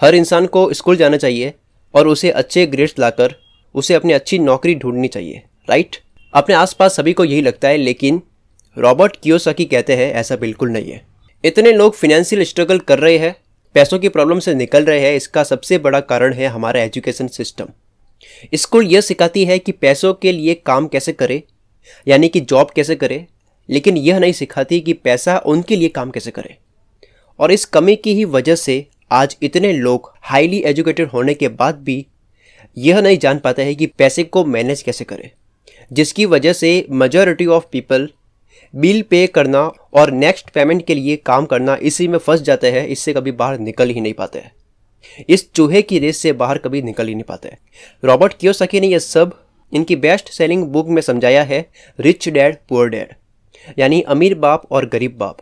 हर इंसान को स्कूल जाना चाहिए और उसे अच्छे ग्रेड्स लाकर उसे अपनी अच्छी नौकरी ढूंढनी चाहिए राइट अपने आसपास सभी को यही लगता है लेकिन रॉबर्ट कियोसाकी कहते हैं ऐसा बिल्कुल नहीं है इतने लोग फिनेंशियल स्ट्रगल कर रहे हैं पैसों की प्रॉब्लम से निकल रहे हैं इसका सबसे बड़ा कारण है हमारा एजुकेशन सिस्टम स्कूल यह सिखाती है कि पैसों के लिए काम कैसे करें यानी कि जॉब कैसे करें लेकिन यह नहीं सिखाती कि पैसा उनके लिए काम कैसे करे और इस कमी की ही वजह से आज इतने लोग हाईली एजुकेटेड होने के बाद भी यह नहीं जान पाते हैं कि पैसे को मैनेज कैसे करें जिसकी वजह से majority of people bill pay करना और नेक्स्ट पेमेंट के लिए काम करना इसी में फंस जाते हैं इससे कभी बाहर निकल ही नहीं पाते हैं इस चूहे की रेस से बाहर कभी निकल ही नहीं पाते रॉबर्ट कियोसाकी ने यह सब इनकी बेस्ट सेलिंग बुक में समझाया है रिच डैड पुअर डैड यानी अमीर बाप और गरीब बाप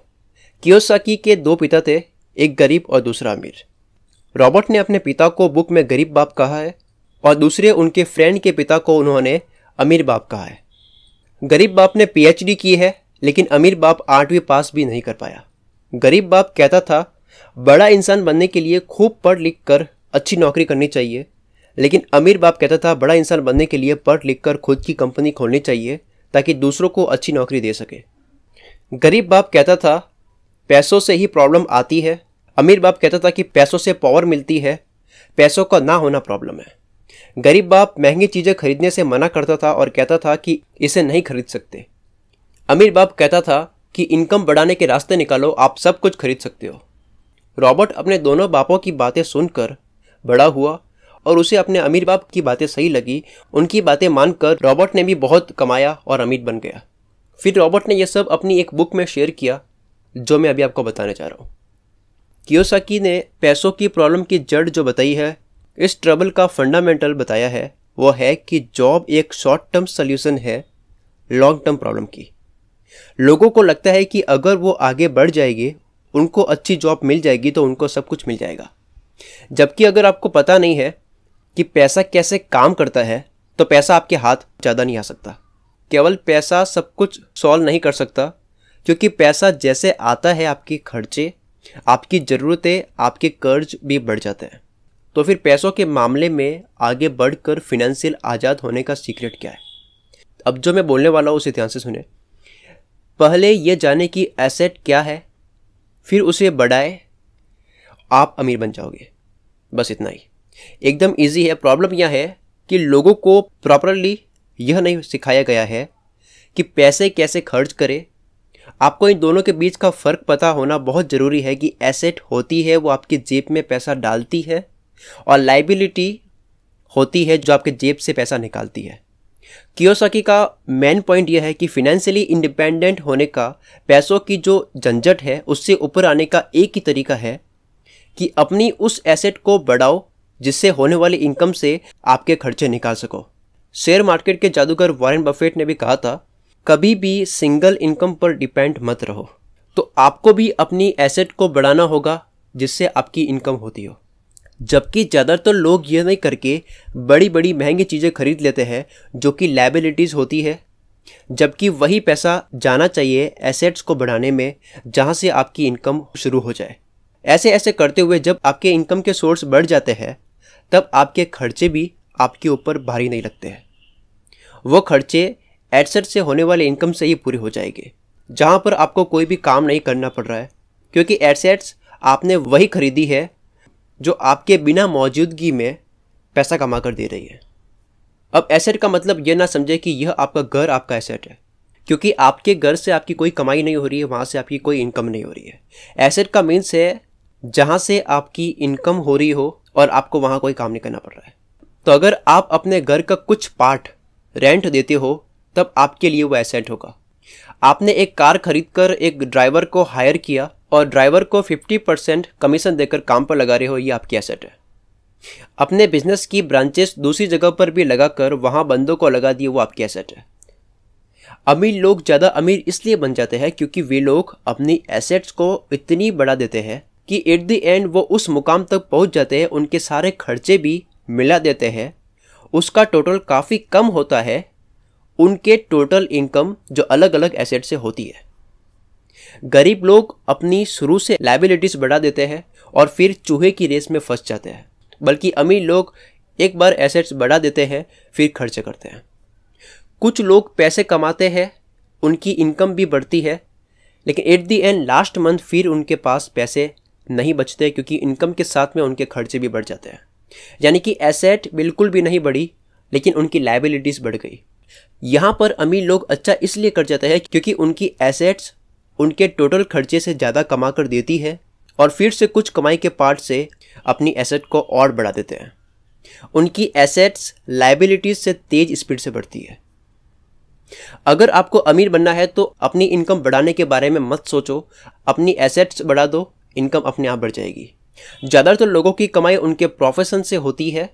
कियोसाकी के दो पिता थे एक गरीब और दूसरा अमीर रॉबर्ट ने अपने पिता को बुक में गरीब बाप कहा है और दूसरे उनके फ्रेंड के पिता को उन्होंने अमीर बाप कहा है गरीब बाप ने पीएचडी की है लेकिन अमीर बाप आठवीं पास भी नहीं कर पाया गरीब बाप कहता था बड़ा इंसान बनने के लिए खूब पढ़ लिख कर अच्छी नौकरी करनी चाहिए लेकिन अमीर बाप कहता था बड़ा इंसान बनने के लिए पढ़ लिख कर खुद की कंपनी खोलनी चाहिए ताकि दूसरों को अच्छी नौकरी दे सके गरीब बाप कहता था पैसों से ही प्रॉब्लम आती है अमीर बाप कहता था कि पैसों से पावर मिलती है पैसों का ना होना प्रॉब्लम है गरीब बाप महंगी चीज़ें खरीदने से मना करता था और कहता था कि इसे नहीं खरीद सकते अमीर बाप कहता था कि इनकम बढ़ाने के रास्ते निकालो आप सब कुछ खरीद सकते हो रॉबर्ट अपने दोनों बापों की बातें सुनकर बड़ा हुआ और उसे अपने अमीर बाप की बातें सही लगी उनकी बातें मानकर रॉबर्ट ने भी बहुत कमाया और अमीर बन गया फिर रॉबर्ट ने यह सब अपनी एक बुक में शेयर किया जो मैं अभी आपको बताने जा रहा हूँ कियोसाकी ने पैसों की प्रॉब्लम की जड़ जो बताई है इस ट्रबल का फंडामेंटल बताया है वो है कि जॉब एक शॉर्ट टर्म सोल्यूशन है लॉन्ग टर्म प्रॉब्लम की लोगों को लगता है कि अगर वो आगे बढ़ जाएगी उनको अच्छी जॉब मिल जाएगी तो उनको सब कुछ मिल जाएगा जबकि अगर आपको पता नहीं है कि पैसा कैसे काम करता है तो पैसा आपके हाथ ज़्यादा नहीं आ सकता केवल पैसा सब कुछ सॉल्व नहीं कर सकता क्योंकि पैसा जैसे आता है आपके खर्चे आपकी ज़रूरतें आपके कर्ज भी बढ़ जाते हैं तो फिर पैसों के मामले में आगे बढ़कर फिनेंशियल आज़ाद होने का सीक्रेट क्या है अब जो मैं बोलने वाला हूँ उसे ध्यान से सुने पहले ये जाने कि एसेट क्या है फिर उसे बढ़ाए आप अमीर बन जाओगे बस इतना ही एकदम इजी है प्रॉब्लम यह है कि लोगों को प्रॉपरली यह नहीं सिखाया गया है कि पैसे कैसे खर्च करें आपको इन दोनों के बीच का फ़र्क पता होना बहुत ज़रूरी है कि एसेट होती है वो आपकी जेब में पैसा डालती है और लाइबिलिटी होती है जो आपके जेब से पैसा निकालती है कियोसाकी का मेन पॉइंट यह है कि फिनेंशियली इंडिपेंडेंट होने का पैसों की जो झंझट है उससे ऊपर आने का एक ही तरीका है कि अपनी उस एसेट को बढ़ाओ जिससे होने वाली इनकम से आपके खर्चे निकाल सको शेयर मार्केट के जादूगर वॉरेन बफेट ने भी कहा था कभी भी सिंगल इनकम पर डिपेंड मत रहो तो आपको भी अपनी एसेट को बढ़ाना होगा जिससे आपकी इनकम होती हो जबकि ज़्यादातर तो लोग ये नहीं करके बड़ी बड़ी महंगी चीज़ें खरीद लेते हैं जो कि लाइबिलिटीज़ होती है जबकि वही पैसा जाना चाहिए एसेट्स को बढ़ाने में जहाँ से आपकी इनकम शुरू हो जाए ऐसे ऐसे करते हुए जब आपके इनकम के सोर्स बढ़ जाते हैं तब आपके खर्चे भी आपके ऊपर भारी नहीं लगते हैं वो खर्चे एडसेट से होने वाले इनकम से ही पूरे हो जाएंगे जहाँ पर आपको कोई भी काम नहीं करना पड़ रहा है क्योंकि एडसेट्स आपने वही खरीदी है जो आपके बिना मौजूदगी में पैसा कमा कर दे रही है अब एसेट का मतलब यह ना समझे कि यह आपका घर आपका एसेट है क्योंकि आपके घर से आपकी कोई कमाई नहीं हो रही है वहाँ से आपकी कोई इनकम नहीं हो रही है एसेट का मीन्स है जहाँ से आपकी इनकम हो रही हो और आपको वहाँ कोई काम नहीं करना पड़ रहा है तो अगर आप अपने घर का कुछ पार्ट रेंट देते हो तब आपके लिए वो एसेट होगा आपने एक कार खरीद कर एक ड्राइवर को हायर किया और ड्राइवर को 50 परसेंट कमीशन देकर काम पर लगा रहे हो ये आपकी एसेट है अपने बिजनेस की ब्रांचेस दूसरी जगह पर भी लगाकर वहाँ बंदों को लगा दिए वो आपकी एसेट है अमीर लोग ज़्यादा अमीर इसलिए बन जाते हैं क्योंकि वे लोग अपनी एसेट्स को इतनी बढ़ा देते हैं कि एट द एंड वो उस मुकाम तक पहुंच जाते हैं उनके सारे खर्चे भी मिला देते हैं उसका टोटल काफ़ी कम होता है उनके टोटल इनकम जो अलग अलग एसेट से होती है गरीब लोग अपनी शुरू से लाइबिलिटीज़ बढ़ा देते हैं और फिर चूहे की रेस में फंस जाते हैं बल्कि अमीर लोग एक बार एसेट्स बढ़ा देते हैं फिर खर्च करते हैं कुछ लोग पैसे कमाते हैं उनकी इनकम भी बढ़ती है लेकिन at the end last month फिर उनके पास पैसे नहीं बचते क्योंकि इनकम के साथ में उनके खर्चे भी बढ़ जाते हैं यानी कि एसेट बिल्कुल भी नहीं बढ़ी लेकिन उनकी लाइबिलिटीज़ बढ़ गई यहाँ पर अमीर लोग अच्छा इसलिए कर जाते हैं क्योंकि उनकी एसेट्स उनके टोटल खर्चे से ज़्यादा कमा कर देती है और फिर से कुछ कमाई के पार्ट से अपनी एसेट को और बढ़ा देते हैं उनकी एसेट्स लाइबिलिटीज से तेज स्पीड से बढ़ती है अगर आपको अमीर बनना है तो अपनी इनकम बढ़ाने के बारे में मत सोचो अपनी एसेट्स बढ़ा दो इनकम अपने आप बढ़ जाएगी ज़्यादातर लोगों की कमाई उनके प्रोफेशन से होती है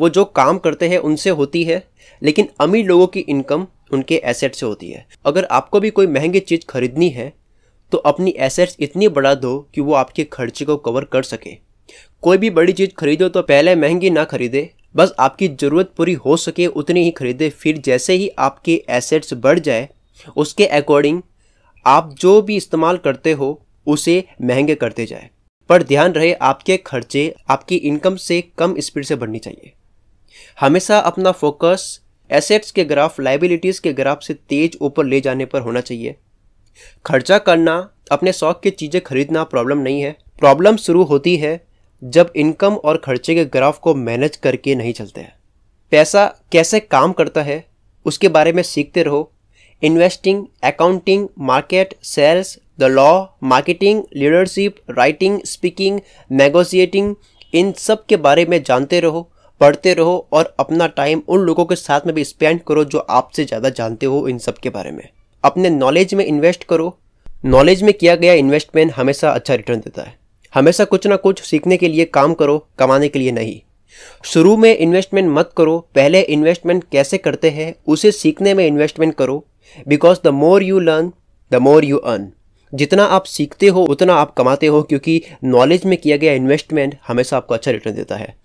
वो जो काम करते हैं उनसे होती है लेकिन अमीर लोगों की इनकम उनके एसेट से होती है अगर आपको भी कोई महंगी चीज़ खरीदनी है तो अपनी एसेट्स इतनी बढ़ा दो कि वो आपके खर्चे को कवर कर सके कोई भी बड़ी चीज़ खरीदो तो पहले महंगी ना खरीदे बस आपकी ज़रूरत पूरी हो सके उतनी ही खरीदे फिर जैसे ही आपके एसेट्स बढ़ जाए उसके अकॉर्डिंग आप जो भी इस्तेमाल करते हो उसे महंगे करते जाए पर ध्यान रहे आपके खर्चे आपकी इनकम से कम स्पीड से बढ़नी चाहिए हमेशा अपना फोकस एसेट्स के ग्राफ लाइबिलिटीज़ के ग्राफ से तेज ऊपर ले जाने पर होना चाहिए खर्चा करना अपने शौक की चीज़ें खरीदना प्रॉब्लम नहीं है प्रॉब्लम शुरू होती है जब इनकम और खर्चे के ग्राफ को मैनेज करके नहीं चलते हैं पैसा कैसे काम करता है उसके बारे में सीखते रहो investing accounting market sales the law marketing leadership writing speaking negotiating इन सब के बारे में जानते रहो पढ़ते रहो और अपना टाइम उन लोगों के साथ में भी स्पेंड करो जो आपसे ज़्यादा जानते हो इन सब के बारे में अपने नॉलेज में इन्वेस्ट करो नॉलेज में किया गया इन्वेस्टमेंट हमेशा अच्छा रिटर्न देता है हमेशा कुछ ना कुछ सीखने के लिए काम करो कमाने के लिए नहीं शुरू में इन्वेस्टमेंट मत करो पहले इन्वेस्टमेंट कैसे करते हैं उसे सीखने में इन्वेस्टमेंट करो because the more you learn the more you earn जितना आप सीखते हो उतना आप कमाते हो क्योंकि नॉलेज में किया गया इन्वेस्टमेंट हमेशा आपको अच्छा रिटर्न देता है